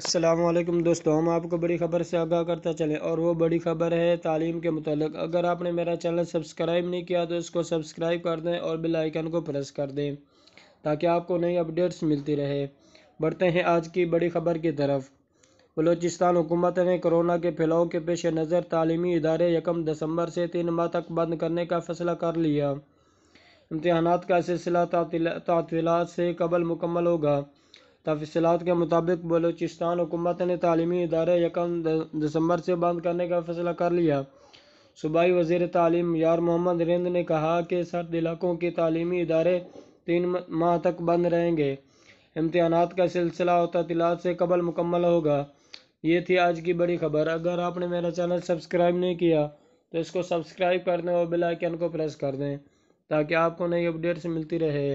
असलम दोस्तों हम आपको बड़ी ख़बर से आगाह करता चले और वो बड़ी ख़बर है तालीम के मतलब अगर आपने मेरा चैनल सब्सक्राइब नहीं किया तो इसको सब्सक्राइब कर दें और बेल आइकन को प्रेस कर दें ताकि आपको नई अपडेट्स मिलती रहे बढ़ते हैं आज की बड़ी ख़बर की तरफ बलूचिस्तान हुकूमत ने कोरोना के फैलाव के पेश नज़र तालीमी इदारे यकम दिसंबर से तीन माह तक बंद करने का फैसला कर लिया इम्तहानात का सिलसिला तातीला से कबल मुकम्मल होगा तफसलत के मुताबिक बलूचिस्तान हुकूमत ने तलीमी इदारे यकम दिसंबर से बंद करने का फैसला कर लिया सूबाई वजीर तालीम यार मोहम्मद रिंद ने कहा कि सर्द इलाकों के तलीमी इदारे तीन माह तक बंद रहेंगे इम्तहान का सिलसिला ततीलत से कबल मुकम्मल होगा ये थी आज की बड़ी खबर अगर आपने मेरा चैनल सब्सक्राइब नहीं किया तो इसको सब्सक्राइब कर दें और बेल आइकन को प्रेस कर दें ताकि आपको नई अपडेट्स मिलती रहे